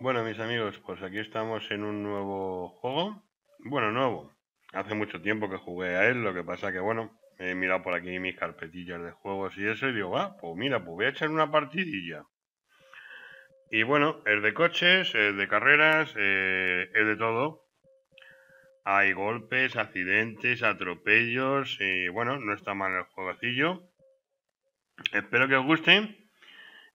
Bueno, mis amigos, pues aquí estamos en un nuevo juego. Bueno, nuevo. Hace mucho tiempo que jugué a él, lo que pasa que, bueno, he mirado por aquí mis carpetillas de juegos y eso, y digo, ah, pues mira, pues voy a echar una partidilla. Y bueno, es de coches, es de carreras, eh, es de todo. Hay golpes, accidentes, atropellos, y bueno, no está mal el juegocillo. Espero que os guste.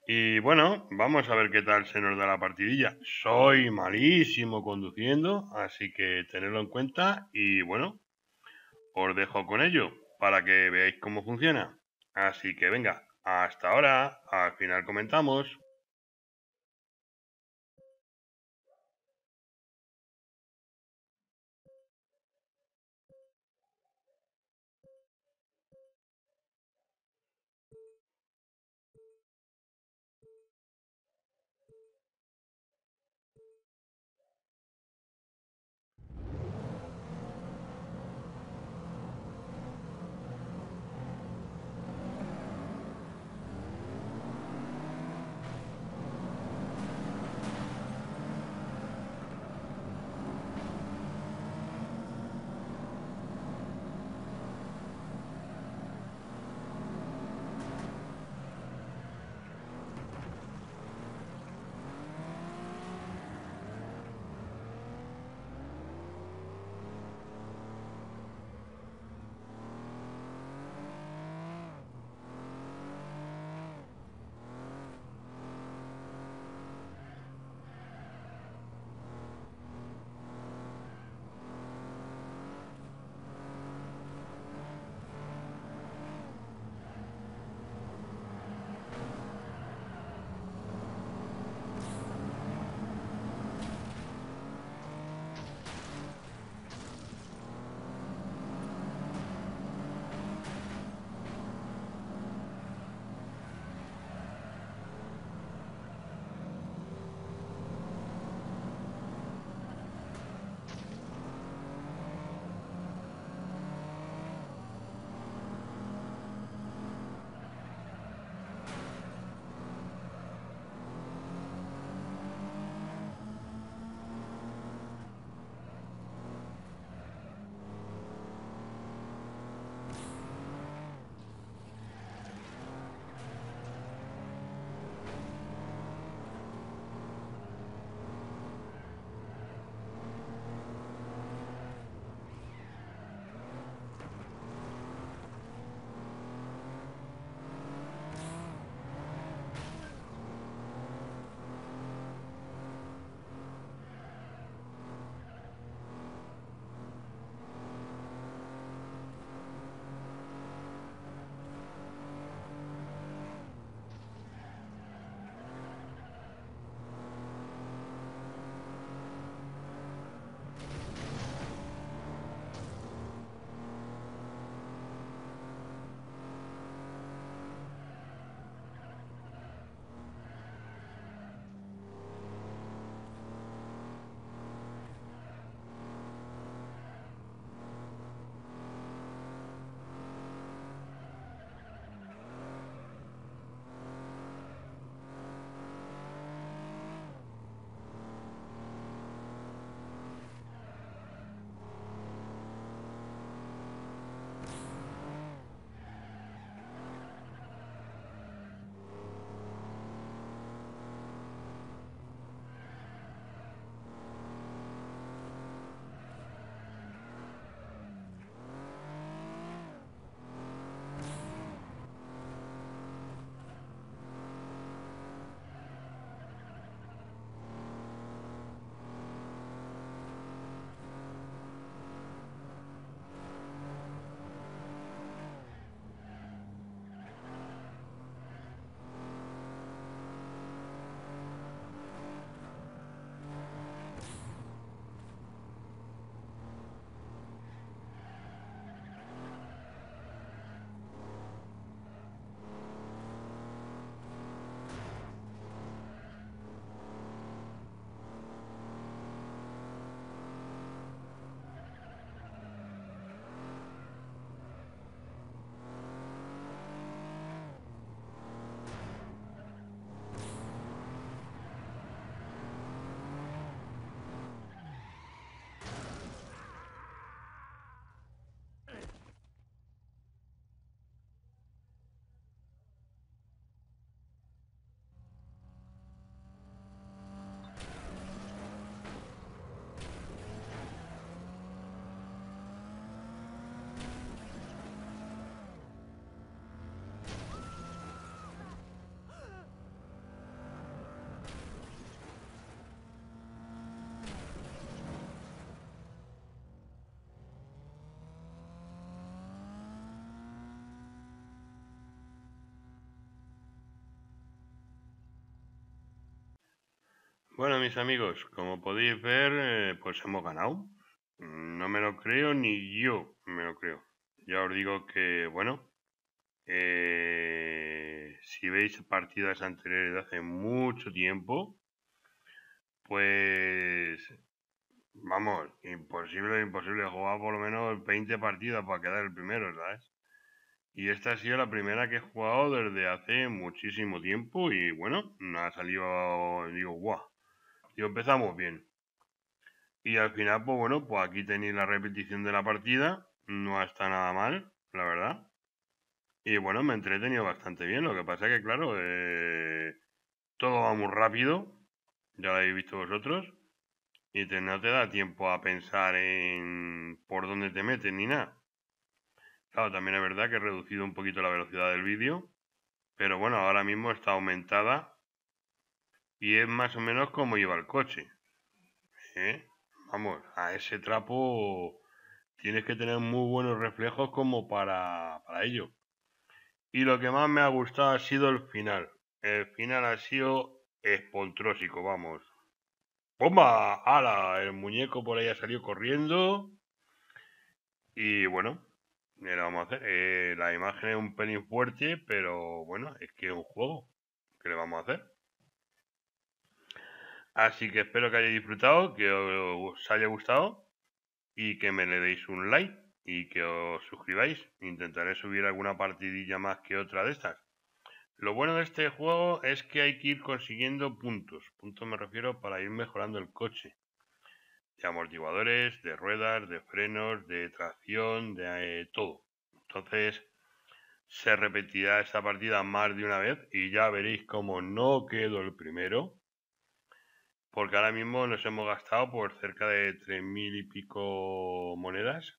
Y bueno, vamos a ver qué tal se nos da la partidilla. Soy malísimo conduciendo, así que tenedlo en cuenta y bueno, os dejo con ello para que veáis cómo funciona. Así que venga, hasta ahora, al final comentamos. Bueno, mis amigos, como podéis ver, eh, pues hemos ganado. No me lo creo, ni yo me lo creo. Ya os digo que, bueno, eh, si veis partidas anteriores de hace mucho tiempo, pues, vamos, imposible, imposible jugar por lo menos 20 partidas para quedar el primero, ¿sabes? Y esta ha sido la primera que he jugado desde hace muchísimo tiempo y bueno, no ha salido, digo, guau, y empezamos bien. Y al final, pues bueno, pues aquí tenéis la repetición de la partida. No está nada mal, la verdad. Y bueno, me he entretenido bastante bien. Lo que pasa es que, claro, eh, todo va muy rápido. Ya lo habéis visto vosotros. Y te, no te da tiempo a pensar en por dónde te metes ni nada. Claro, también es verdad que he reducido un poquito la velocidad del vídeo. Pero bueno, ahora mismo está aumentada y es más o menos como lleva el coche. Vamos, a ese trapo tienes que tener muy buenos reflejos como para, para ello. Y lo que más me ha gustado ha sido el final. El final ha sido espontrósico, vamos. ¡Bomba! ¡Hala! El muñeco por ahí ha salido corriendo. Y bueno, lo vamos a hacer. Eh, la imagen es un pelín fuerte, pero bueno, es que es un juego. ¿Qué le vamos a hacer? Así que espero que hayáis disfrutado, que os haya gustado y que me le deis un like y que os suscribáis. Intentaré subir alguna partidilla más que otra de estas. Lo bueno de este juego es que hay que ir consiguiendo puntos. Puntos me refiero para ir mejorando el coche. De amortiguadores, de ruedas, de frenos, de tracción, de eh, todo. Entonces se repetirá esta partida más de una vez y ya veréis cómo no quedo el primero porque ahora mismo nos hemos gastado por cerca de 3.000 y pico monedas.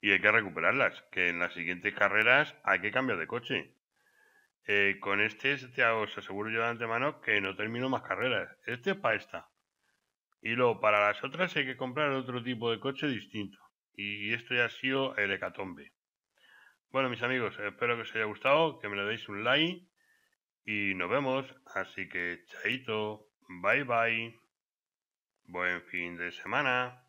Y hay que recuperarlas. Que en las siguientes carreras hay que cambiar de coche. Eh, con este, este os aseguro yo de antemano que no termino más carreras. Este es para esta. Y luego para las otras hay que comprar otro tipo de coche distinto. Y esto ya ha sido el hecatombe. Bueno, mis amigos, espero que os haya gustado, que me le deis un like y nos vemos. Así que, chaito. Bye bye. Buen fin de semana.